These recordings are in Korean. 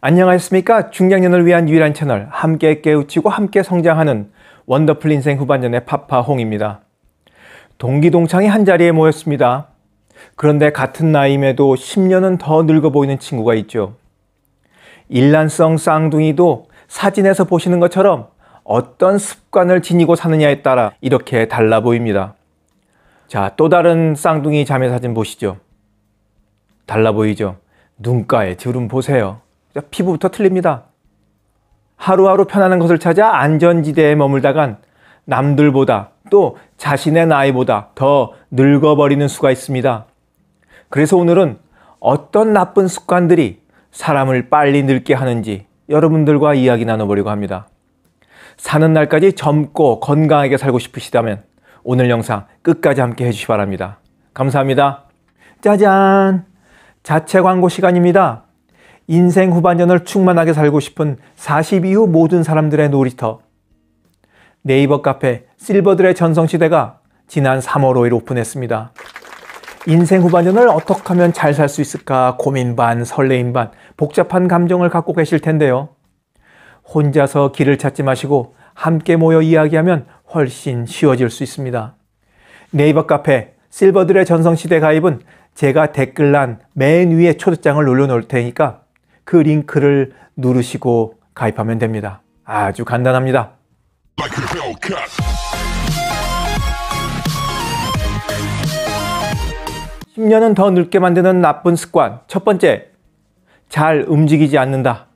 안녕하십니까 중장년을 위한 유일한 채널, 함께 깨우치고 함께 성장하는 원더풀 인생 후반년의 파파홍입니다. 동기동창이 한자리에 모였습니다. 그런데 같은 나이임에도 10년은 더 늙어 보이는 친구가 있죠. 일란성 쌍둥이도 사진에서 보시는 것처럼 어떤 습관을 지니고 사느냐에 따라 이렇게 달라 보입니다. 자, 또 다른 쌍둥이 자매 사진 보시죠. 달라 보이죠? 눈가에 주름 보세요. 피부부터 틀립니다. 하루하루 편안한 것을 찾아 안전지대에 머물다간 남들보다 또 자신의 나이보다 더 늙어버리는 수가 있습니다. 그래서 오늘은 어떤 나쁜 습관들이 사람을 빨리 늙게 하는지 여러분들과 이야기 나눠보려고 합니다. 사는 날까지 젊고 건강하게 살고 싶으시다면 오늘 영상 끝까지 함께 해주시 바랍니다. 감사합니다. 짜잔! 자체 광고 시간입니다. 인생 후반전을 충만하게 살고 싶은 40 이후 모든 사람들의 놀이터 네이버 카페 실버들의 전성시대가 지난 3월 5일 오픈했습니다. 인생 후반전을 어떻게 하면 잘 살 수 있을까 고민 반, 설레임 반, 복잡한 감정을 갖고 계실 텐데요. 혼자서 길을 찾지 마시고 함께 모여 이야기하면 훨씬 쉬워질 수 있습니다. 네이버 카페 실버들의 전성시대 가입은 제가 댓글란 맨 위에 초대장을 눌러놓을 테니까 그 링크를 누르시고 가입하면 됩니다. 아주 간단합니다. 1 0년은더 늙게 만드는 나쁜 습관. 첫 번째, 잘 움직이지 않는다.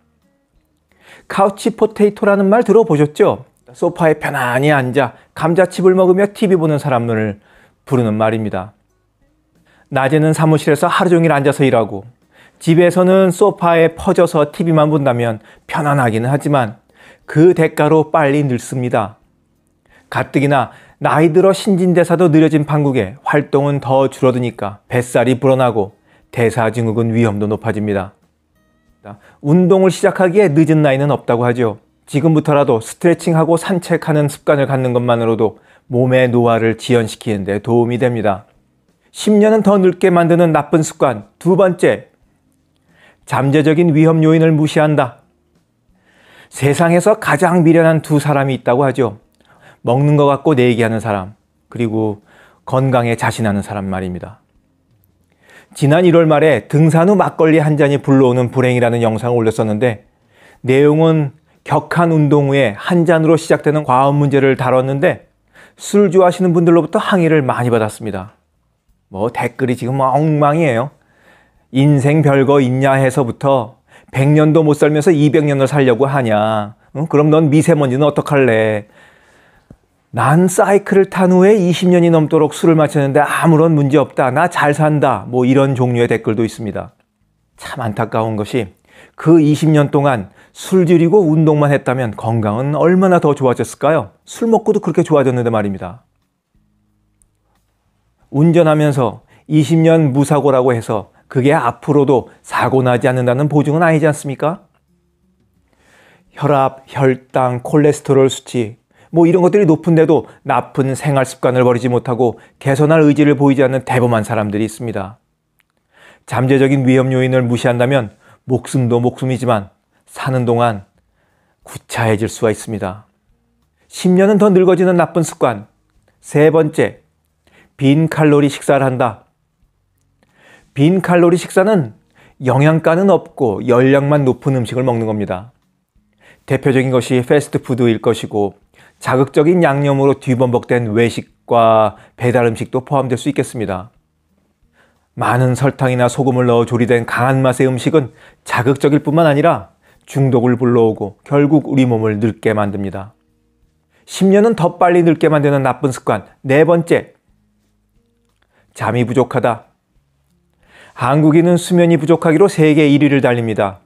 카우치 포테이토라는 말 들어보셨죠? 소파에 편안히 앉아 감자칩을 먹으며 TV 보는 사람을 부르는 말입니다. 낮에는 사무실에서 하루 종일 앉아서 일하고 집에서는 소파에 퍼져서 TV만 본다면 편안하기는 하지만 그 대가로 빨리 늙습니다. 가뜩이나 나이 들어 신진대사도 느려진 판국에 활동은 더 줄어드니까 뱃살이 불어나고 대사증후군 위험도 높아집니다. 운동을 시작하기에 늦은 나이는 없다고 하죠. 지금부터라도 스트레칭하고 산책하는 습관을 갖는 것만으로도 몸의 노화를 지연시키는 데 도움이 됩니다. 10년은 더 늙게 만드는 나쁜 습관 두 번째 잠재적인 위험 요인을 무시한다. 세상에서 가장 미련한 두 사람이 있다고 하죠. 먹는 것 같고 내 얘기하는 사람, 그리고 건강에 자신하는 사람 말입니다. 지난 1월 말에 등산 후 막걸리 한 잔이 불러오는 불행이라는 영상을 올렸었는데 내용은 격한 운동 후에 한 잔으로 시작되는 과음 문제를 다뤘는데 술 좋아하시는 분들로부터 항의를 많이 받았습니다. 뭐 댓글이 지금 엉망이에요. 인생 별거 있냐 해서부터 100년도 못 살면서 200년을 살려고 하냐. 응? 그럼 넌 미세먼지는 어떡할래? 난 사이클을 탄 후에 20년이 넘도록 술을 마셨는데 아무런 문제 없다. 나 잘 산다. 뭐 이런 종류의 댓글도 있습니다. 참 안타까운 것이 그 20년 동안 술 줄이고 운동만 했다면 건강은 얼마나 더 좋아졌을까요? 술 먹고도 그렇게 좋아졌는데 말입니다. 운전하면서 20년 무사고라고 해서 그게 앞으로도 사고 나지 않는다는 보증은 아니지 않습니까? 혈압, 혈당, 콜레스테롤 수치, 뭐 이런 것들이 높은데도 나쁜 생활 습관을 버리지 못하고 개선할 의지를 보이지 않는 대범한 사람들이 있습니다. 잠재적인 위험 요인을 무시한다면 목숨도 목숨이지만 사는 동안 구차해질 수가 있습니다. 10년은 더 늙어지는 나쁜 습관. 세 번째, 빈 칼로리 식사를 한다. 빈 칼로리 식사는 영양가는 없고 열량만 높은 음식을 먹는 겁니다. 대표적인 것이 패스트푸드일 것이고 자극적인 양념으로 뒤범벅된 외식과 배달 음식도 포함될 수 있겠습니다. 많은 설탕이나 소금을 넣어 조리된 강한 맛의 음식은 자극적일 뿐만 아니라 중독을 불러오고 결국 우리 몸을 늙게 만듭니다. 10년은 더 빨리 늙게 만드는 나쁜 습관. 네 번째. 잠이 부족하다. 한국인은 수면이 부족하기로 세계 1위를 달립니다.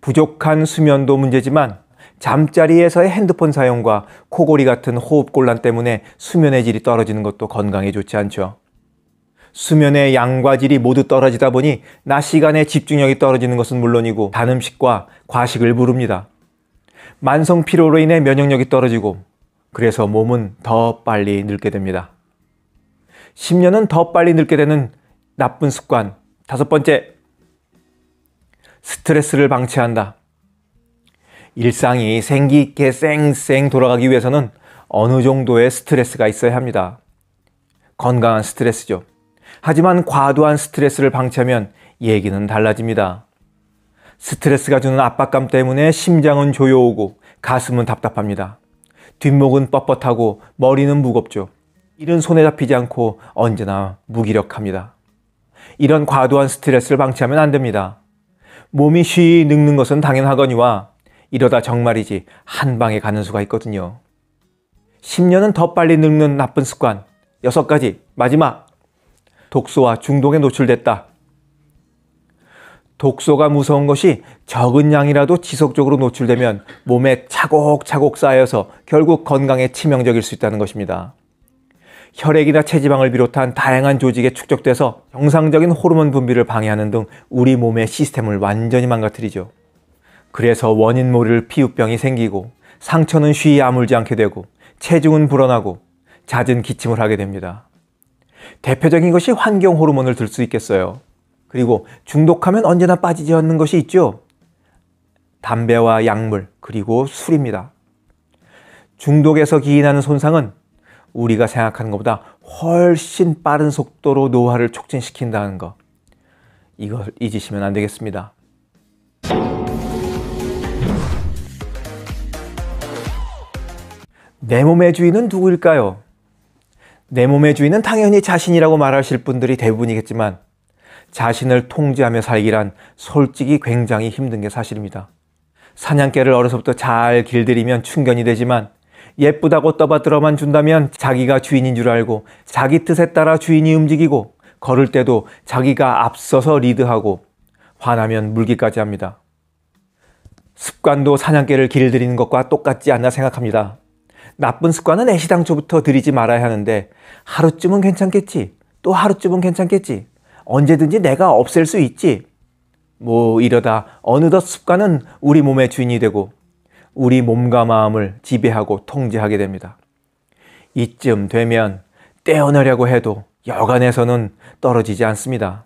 부족한 수면도 문제지만 잠자리에서의 핸드폰 사용과 코골이 같은 호흡곤란 때문에 수면의 질이 떨어지는 것도 건강에 좋지 않죠. 수면의 양과 질이 모두 떨어지다 보니 낮 시간에 집중력이 떨어지는 것은 물론이고 단 음식과 과식을 부릅니다. 만성 피로로 인해 면역력이 떨어지고 그래서 몸은 더 빨리 늙게 됩니다. 10년은 더 빨리 늙게 되는 나쁜 습관, 다섯 번째, 스트레스를 방치한다. 일상이 생기 있게 쌩쌩 돌아가기 위해서는 어느 정도의 스트레스가 있어야 합니다. 건강한 스트레스죠. 하지만 과도한 스트레스를 방치하면 얘기는 달라집니다. 스트레스가 주는 압박감 때문에 심장은 조여오고 가슴은 답답합니다. 뒷목은 뻣뻣하고 머리는 무겁죠. 일은 손에 잡히지 않고 언제나 무기력합니다. 이런 과도한 스트레스를 방치하면 안 됩니다. 몸이 쉬이 늙는 것은 당연하거니와 이러다 정말이지 한 방에 가는 수가 있거든요. 10년은 더 빨리 늙는 나쁜 습관. 여섯 가지. 마지막. 독소와 중독에 노출됐다. 독소가 무서운 것이 적은 양이라도 지속적으로 노출되면 몸에 차곡차곡 쌓여서 결국 건강에 치명적일 수 있다는 것입니다. 혈액이나 체지방을 비롯한 다양한 조직에 축적돼서 정상적인 호르몬 분비를 방해하는 등 우리 몸의 시스템을 완전히 망가뜨리죠. 그래서 원인 모를 피부병이 생기고 상처는 쉬이 아물지 않게 되고 체중은 불어나고 잦은 기침을 하게 됩니다. 대표적인 것이 환경 호르몬을 들 수 있겠어요. 그리고 중독하면 언제나 빠지지 않는 것이 있죠. 담배와 약물 그리고 술입니다. 중독에서 기인하는 손상은 우리가 생각하는 것보다 훨씬 빠른 속도로 노화를 촉진시킨다는 것. 이걸 잊으시면 안 되겠습니다. 내 몸의 주인은 누구일까요? 내 몸의 주인은 당연히 자신이라고 말하실 분들이 대부분이겠지만 자신을 통제하며 살기란 솔직히 굉장히 힘든 게 사실입니다. 사냥개를 어려서부터 잘 길들이면 충견이 되지만 예쁘다고 떠받들어만 준다면 자기가 주인인 줄 알고 자기 뜻에 따라 주인이 움직이고 걸을 때도 자기가 앞서서 리드하고 화나면 물기까지 합니다. 습관도 사냥개를 길들이는 것과 똑같지 않나 생각합니다. 나쁜 습관은 애시당초부터 들이지 말아야 하는데 하루쯤은 괜찮겠지. 또 하루쯤은 괜찮겠지. 언제든지 내가 없앨 수 있지. 뭐 이러다 어느덧 습관은 우리 몸의 주인이 되고 우리 몸과 마음을 지배하고 통제하게 됩니다. 이쯤 되면 떼어내려고 해도 여간에서는 떨어지지 않습니다.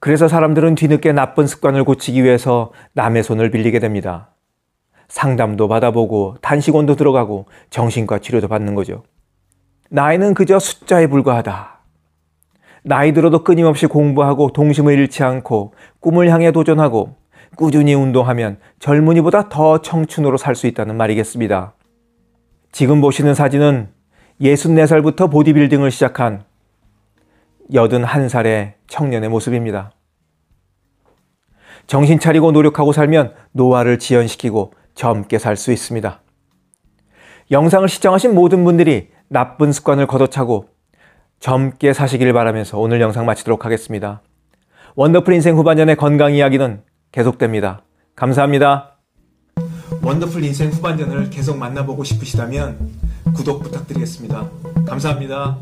그래서 사람들은 뒤늦게 나쁜 습관을 고치기 위해서 남의 손을 빌리게 됩니다. 상담도 받아보고 단식원도 들어가고 정신과 치료도 받는 거죠. 나이는 그저 숫자에 불과하다. 나이 들어도 끊임없이 공부하고 동심을 잃지 않고 꿈을 향해 도전하고 꾸준히 운동하면 젊은이보다 더 청춘으로 살 수 있다는 말이겠습니다. 지금 보시는 사진은 64살부터 보디빌딩을 시작한 81살의 청년의 모습입니다. 정신 차리고 노력하고 살면 노화를 지연시키고 젊게 살 수 있습니다. 영상을 시청하신 모든 분들이 나쁜 습관을 걷어차고 젊게 사시길 바라면서 오늘 영상 마치도록 하겠습니다. 원더풀 인생 후반전의 건강 이야기는 계속됩니다. 감사합니다. 원더풀 인생 후반전을 계속 만나보고 싶으시다면 구독 부탁드리겠습니다. 감사합니다.